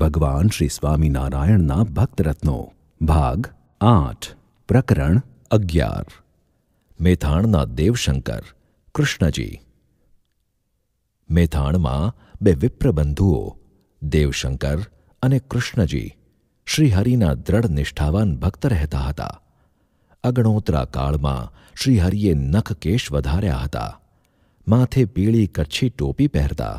ભગવાન શ્રી સ્વામિનારાયણના ભક્તરત્નો ભાગ આઠ પ્રકરણ અગિયાર મેથાણના દેવશંકર કૃષ્ણજી મેથાણમાં બે વિપ્રબંધુઓ દેવશંકર અને કૃષ્ણજી શ્રીહરિના દ્રઢ નિષ્ઠાવાન ભક્ત રહેતા હતા અગણોતરા કાળમાં શ્રીહરિએ નખ કેશ વધાર્યા હતા માથે પીળી કચ્છી ટોપી પહેરતા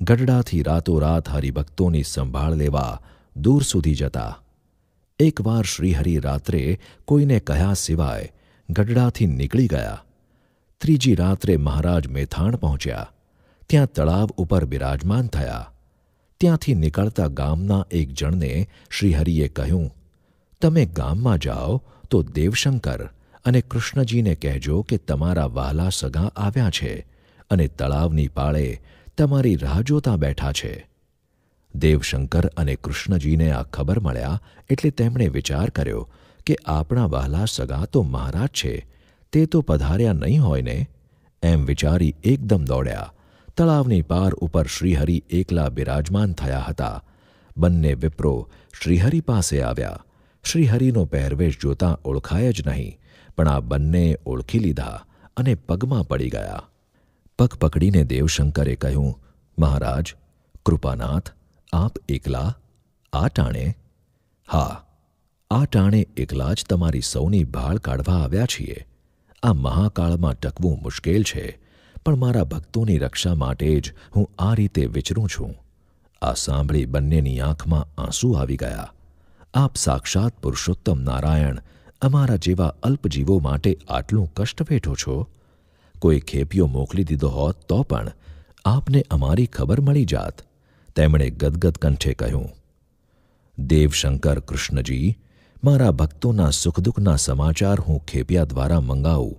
ગઢડાથી રાતોરાત હરિભક્તોની સંભાળ લેવા દૂર સુધી જતા એકવાર શ્રીહરિ રાત્રે કોઈને કહ્યા સિવાય ગઢડાથી નીકળી ગયા ત્રીજી રાત્રે મહારાજ મેથાણ પહોંચ્યા ત્યાં તળાવ ઉપર બિરાજમાન થયા ત્યાંથી નીકળતા ગામના એક જણને શ્રીહરિએ કહ્યું તમે ગામમાં જાઓ તો દેવશંકર અને કૃષ્ણજીને કહેજો કે તમારા વહાલા સગા આવ્યા છે અને તળાવની પાળે તમારી રાહ જોતા બેઠા છે દેવશંકર અને કૃષ્ણજીને આ ખબર મળ્યા એટલે તેમણે વિચાર કર્યો કે આપણા વહાલા સગા તો મહારાજ છે તે તો પધાર્યા નહીં હોય ને એમ વિચારી એકદમ દોડ્યા તળાવની પાર ઉપર શ્રીહરિ એકલા બિરાજમાન થયા હતા બંને વિપ્રો શ્રીહરિ પાસે આવ્યા શ્રીહરિનો પહેરવેશ જોતાં ઓળખાય જ નહીં પણ આ બંને ઓળખી લીધા અને પગમાં પડી ગયા પગ પકડીને દેવશંકરે કહ્યું મહારાજ કૃપાનાથ આપ એકલા આ ટાણે હા આ ટાણે એકલા જ તમારી સૌની ભાળ કાઢવા આવ્યા છીએ આ મહાકાળમાં ટકવું મુશ્કેલ છે પણ મારા ભક્તોની રક્ષા માટે જ હું આ રીતે વિચરું છું આ સાંભળી બંનેની આંખમાં આંસુ આવી ગયા આપ સાક્ષાત પુરુષોત્તમ નારાયણ અમારા જેવા અલ્પજીવો માટે આટલું કષ્ટ વેઠો છો કોઈ ખેપિયો મોકલી દીધો હોત તો પણ આપને અમારી ખબર મળી જાત તેમણે ગદગદ કંઠે કહ્યું દેવશંકર કૃષ્ણજી મારા ભક્તોના સુખ દુઃખના સમાચાર હું ખેપિયા દ્વારા મંગાવું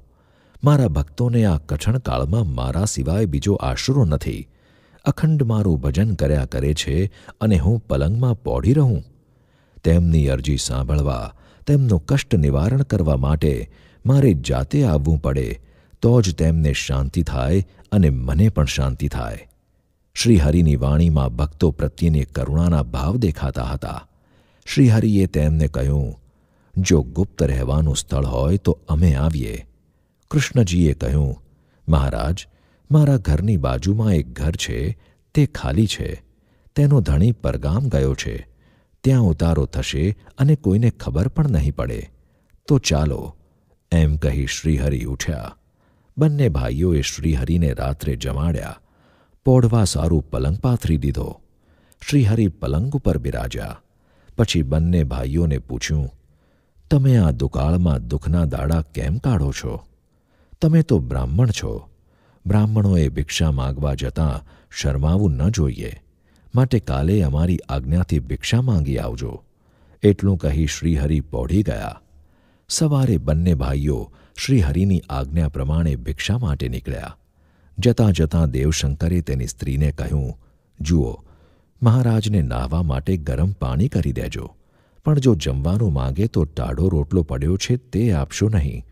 મારા ભક્તોને આ કઠણ કાળમાં મારા સિવાય બીજો આશરો નથી અખંડ મારું ભજન કર્યા કરે છે અને હું પલંગમાં પોઢી રહું તેમની અરજી સાંભળવા તેમનું કષ્ટ નિવારણ કરવા માટે મારે જાતે આવવું પડે તો જ તેમને શાંતિ થાય અને મને પણ શાંતિ થાય શ્રીહરિની વાણીમાં ભક્તો પ્રત્યેની કરુણાના ભાવ દેખાતા હતા શ્રીહરિએ તેમને કહ્યું જો ગુપ્ત રહેવાનું સ્થળ હોય તો અમે આવીએ કૃષ્ણજીએ કહ્યું મહારાજ મારા ઘરની બાજુમાં એક ઘર છે તે ખાલી છે તેનો ધણી પરગામ ગયો છે ત્યાં ઉતારો થશે અને કોઈને ખબર પણ નહીં પડે તો ચાલો એમ કહી શ્રીહરિ ઉઠ્યા બંને ભાઈઓએ શ્રીહરિને રાત્રે જમાડ્યા પોઢવા સારું પલંગ પાથરી દીધો શ્રીહરિ પલંગ ઉપર બિરાજ્યા પછી બંને ભાઈઓને પૂછ્યું તમે આ દુકાળમાં દુઃખના દાડા કેમ કાઢો છો તમે તો બ્રાહ્મણ છો બ્રાહ્મણોએ ભિક્ષા માગવા જતાં શરમાવું ન જોઈએ માટે કાલે અમારી આજ્ઞાથી ભિક્ષા માંગી આવજો એટલું કહી શ્રીહરિ પહોળી ગયા સવારે બંને ભાઈઓ શ્રીહરિની આજ્ઞા પ્રમાણે ભિક્ષા માટે નીકળ્યા જતાં જતાં દેવશંકરે તેની સ્ત્રીને કહ્યું જુઓ મહારાજને નાહવા માટે ગરમ પાણી કરી દેજો પણ જો જમવાનું માંગે તો ટાઢો રોટલો પડ્યો છે તે આપશો નહીં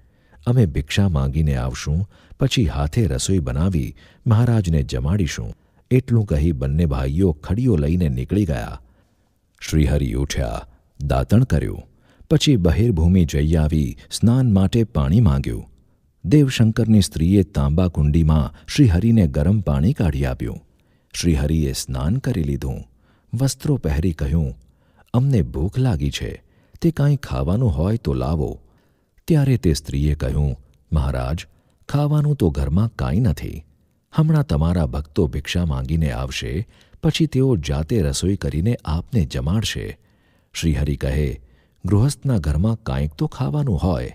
અમે ભિક્ષા માંગીને આવશું પછી હાથે રસોઈ બનાવી મહારાજને જમાડીશું એટલું કહી બંને ભાઈઓ ખડીઓ લઈને નીકળી ગયા શ્રીહરિ ઉઠ્યા દાંતણ કર્યું પછી બહિર્ભૂમિ જઈ આવી સ્નાન માટે પાણી માંગ્યું દેવશંકરની સ્ત્રીએ તાંબા કુંડીમાં શ્રીહરિને ગરમ પાણી કાઢી આપ્યું શ્રીહરિએ સ્નાન કરી લીધું વસ્ત્રો પહેરી કહ્યું અમને ભૂખ લાગી છે તે કાંઈ ખાવાનું હોય તો લાવો ત્યારે તે સ્ત્રીએ કહ્યું મહારાજ ખાવાનું તો ઘરમાં કાંઈ નથી હમણાં તમારા ભક્તો ભિક્ષા માંગીને આવશે પછી તેઓ જાતે રસોઈ કરીને આપને જમાડશે શ્રીહરિ કહે ગૃહસ્થના ઘરમાં કાંઈક તો ખાવાનું હોય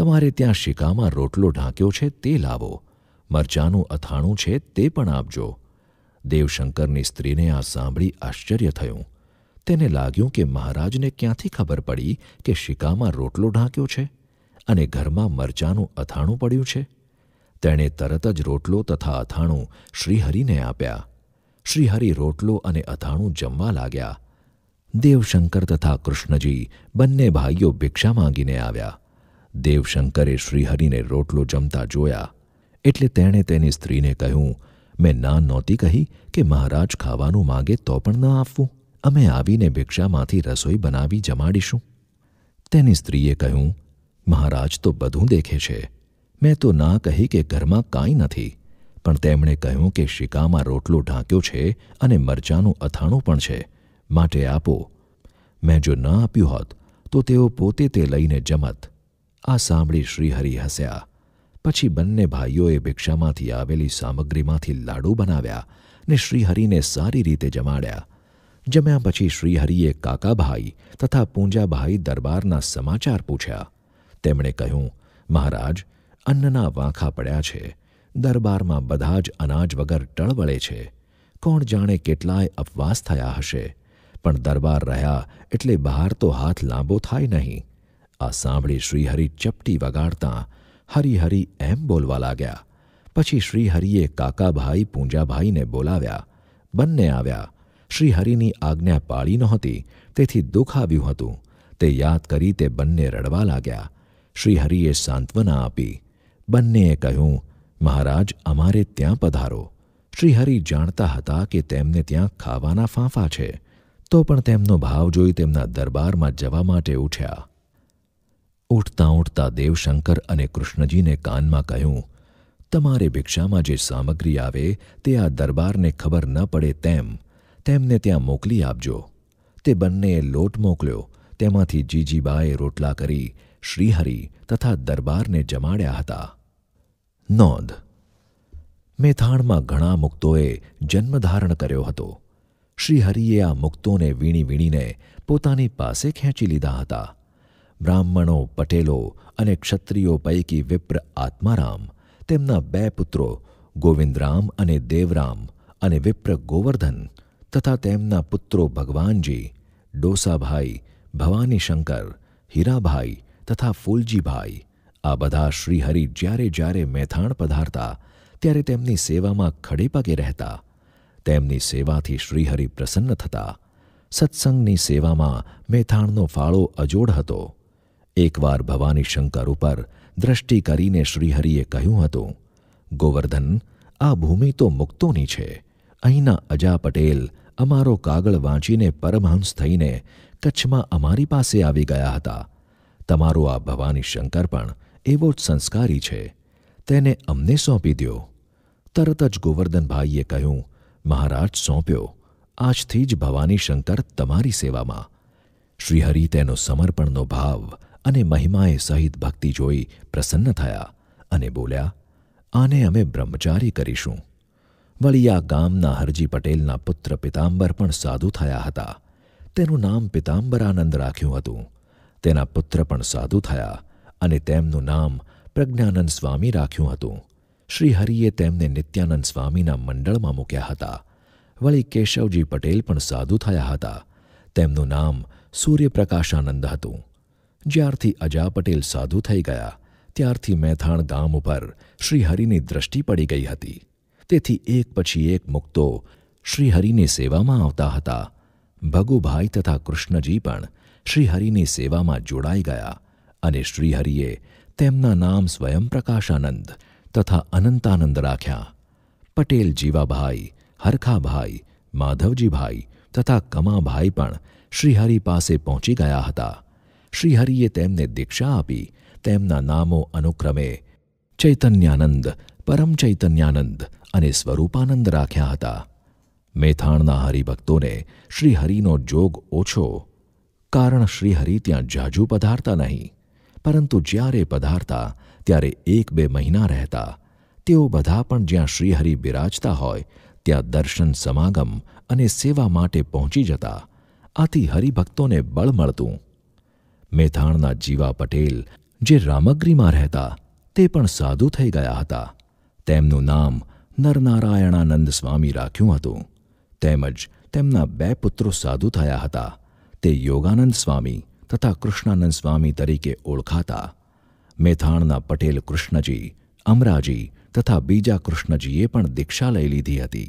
તમારે ત્યાં શિકામાં રોટલો ઢાંક્યો છે તે લાવો મરચાનું અથાણું છે તે પણ આપજો દેવશંકરની સ્ત્રીને આ સાંભળી આશ્ચર્ય થયું તેને લાગ્યું કે મહારાજને ક્યાંથી ખબર પડી કે શિકામાં રોટલો ઢાંક્યો છે અને ઘરમાં મરચાનું અથાણું પડ્યું છે તેણે તરત જ રોટલો તથા અથાણું શ્રીહરિને આપ્યા શ્રીહરિ રોટલો અને અથાણું જમવા લાગ્યા દેવશંકર તથા કૃષ્ણજી બંને ભાઈઓ ભિક્ષા માંગીને આવ્યા દેવશંકરે શ્રીહરિને રોટલો જમતા જોયા એટલે તેણે તેની સ્ત્રીને કહ્યું મેં ના નહોતી કહી કે મહારાજ ખાવાનું માગે તો પણ ન આપવું અમે આવીને ભિક્ષામાંથી રસોઈ બનાવી જમાડીશું તેની સ્ત્રીએ કહ્યું મહારાજ તો બધું દેખે છે મેં તો ના કહી કે ઘરમાં કાંઈ નથી પણ તેમણે કહ્યું કે શિકામાં રોટલો ઢાંક્યો છે અને મરચાનું અથાણું પણ છે માટે આપો મેં જો ન આપ્યું હોત તો તેઓ પોતે તે લઈને જમત આ સાંભળી શ્રીહરિ હસ્યા પછી બંને ભાઈઓએ ભિક્ષામાંથી આવેલી સામગ્રીમાંથી લાડુ બનાવ્યા ને શ્રીહરિને સારી રીતે જમાડ્યા જમ્યા પછી શ્રીહરિએ કાકાભાઈ તથા પૂંજાભાઈ દરબારના સમાચાર પૂછ્યા તેમણે કહ્યું મહારાજ અન્નના વાંખા પડ્યા છે દરબારમાં બધા જ અનાજ વગર ટળવળે છે કોણ જાણે કેટલાય અપવાસ થયા હશે પણ દરબાર રહ્યા એટલે બહાર તો હાથ લાંબો થાય નહીં આ સાંભળી શ્રીહરિ ચપટી વગાડતા હરિહરિ એમ બોલવા લાગ્યા પછી શ્રીહરિએ કાકાભાઈ પૂંજાભાઈને બોલાવ્યા બંને આવ્યા શ્રીહરિની આજ્ઞા પાળી નહોતી તેથી દુઃખ આવ્યું હતું તે યાદ કરી તે બંને રડવા લાગ્યા શ્રીહરિએ સાંત્વના આપી બંનેએ કહ્યું મહારાજ અમારે ત્યાં પધારો શ્રીહરિ જાણતા હતા કે તેમને ત્યાં ખાવાના ફાંફા છે તો પણ તેમનો ભાવ જોઈ તેમના દરબારમાં જવા માટે ઉઠ્યા ઉઠતા ઉઠતા દેવશંકર અને કૃષ્ણજીને કાનમાં કહ્યું તમારે ભિક્ષામાં જે સામગ્રી આવે તે આ દરબારને ખબર ન પડે તેમ તેમને ત્યાં મોકલી આપજો તે બંનેએ લોટ મોકલ્યો તેમાંથી જીજીબાએ રોટલા કરી શ્રીહરિ તથા દરબારને જમાડ્યા હતા નોંધ મેથાણમાં ઘણા મુક્તોએ જન્મ ધારણ કર્યો હતો શ્રીહરિએ આ મુક્તોને વીણી વીણીને પોતાની પાસે ખેંચી લીધા હતા બ્રાહ્મણો પટેલો અને ક્ષત્રિયો પૈકી વિપ્ર આત્મારામ તેમના બે પુત્રો ગોવિંદરામ અને દેવરામ અને વિપ્ર ગોવર્ધન તથા તેમના પુત્રો ભગવાનજી ડોસાભાઈ ભવાનીશંકર હીરાભાઈ તથા ફૂલજીભાઈ આ બધા શ્રીહરિ જ્યારે જ્યારે મેથાણ પધારતા ત્યારે તેમની સેવામાં ખડે રહેતા તેમની સેવાથી શ્રીહરિ પ્રસન્ન થતા સત્સંગની સેવામાં મેથાણનો ફાળો અજોડ હતો એકવાર ભવાની શંકર ઉપર દ્રષ્ટિ કરીને શ્રીહરિએ કહ્યું હતું ગોવર્ધન આ ભૂમિ તો મુક્તોની છે અહીંના અજા પટેલ અમારો કાગળ વાંચીને પરમહંસ થઈને કચ્છમાં અમારી પાસે આવી ગયા હતા તમારો આ ભવાની શંકર પણ એવો જ સંસ્કારી છે તેને અમને સોંપી દો તરત જ ગોવર્ધનભાઈએ કહ્યું મહારાજ સોંપ્યો આજથી જ ભવાની શંકર તમારી સેવામાં શ્રીહરિ તેનો સમર્પણનો ભાવ અને મહિમાએ સહિત ભક્તિ જોઈ પ્રસન્ન થયા અને બોલ્યા આને અમે બ્રહ્મચારી કરીશું વળી આ ગામના હરજી પટેલના પુત્ર પિતાંબર પણ સાધુ થયા હતા તેનું નામ પિતાંબરાનંદ રાખ્યું હતું તેના પુત્ર પણ સાધુ થયા અને તેમનું નામ પ્રજ્ઞાનંદ સ્વામી રાખ્યું હતું શ્રીહરિએ તેમને નિત્યાનંદ સ્વામીના મંડળમાં મૂક્યા હતા વળી કેશવજી પટેલ પણ સાધુ થયા હતા તેમનું નામ સૂર્યપ્રકાશાનંદ હતું જ્યારથી અજા પટેલ સાધુ થઈ ગયા ત્યારથી મેથાણ ગામ ઉપર શ્રીહરિની દ્રષ્ટિ પડી ગઈ હતી તેથી એક પછી એક મુક્તો શ્રીહરિની સેવામાં આવતા હતા ભગુભાઈ તથા કૃષ્ણજી પણ શ્રીહરિની સેવામાં જોડાઈ ગયા અને શ્રીહરિએ તેમના નામ સ્વયં પ્રકાશાનંદ તથા અનંતાનંદ રાખ્યા પટેલ જીવાભાઈ હરખાભાઈ માધવજીભાઈ તથા કમાભાઈ પણ શ્રીહરિ પાસે પહોંચી ગયા હતા શ્રીહરિએ તેમને દીક્ષા આપી તેમના નામો અનુક્રમે ચૈતન્યાનંદ પરમ ચૈતન્યાનંદ અને સ્વરૂપાનંદ રાખ્યા હતા મેથાણના હરિભક્તોને શ્રીહરિનો જોગ ઓછો કારણ શ્રીહરિ ત્યાં જાજુ પધારતા નહીં પરંતુ જ્યારે પધારતા ત્યારે એક બે મહિના રહેતા તેઓ બધા પણ જ્યાં શ્રીહરિ બિરાજતા હોય ત્યાં દર્શન સમાગમ અને સેવા માટે પહોંચી જતા આથી હરિભક્તોને બળ મળતું મેથાણના જીવા પટેલ જે રામગ્રીમાં રહેતા તે પણ સાધુ થઈ ગયા હતા તેમનું નામ નરનારાયણાનંદ સ્વામી રાખ્યું હતું તેમજ તેમના બે પુત્રો સાધુ થયા હતા તે યોગાનંદ સ્વામી તથા કૃષ્ણાનંદ સ્વામી તરીકે ઓળખાતા મેથાણના પટેલ કૃષ્ણજી અમરાજી તથા બીજા કૃષ્ણજીએ પણ દીક્ષા લઈ લીધી હતી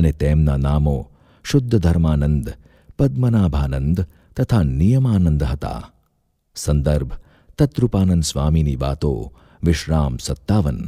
અને તેમના નામો શુદ્ધ ધર્માનંદ પદ્મનાભાનંદ તથા નિયમાનંદ હતા સંદર્ભ તત્રૂપાનંદ સ્વામીની વાતો વિશ્રામ સત્તાવન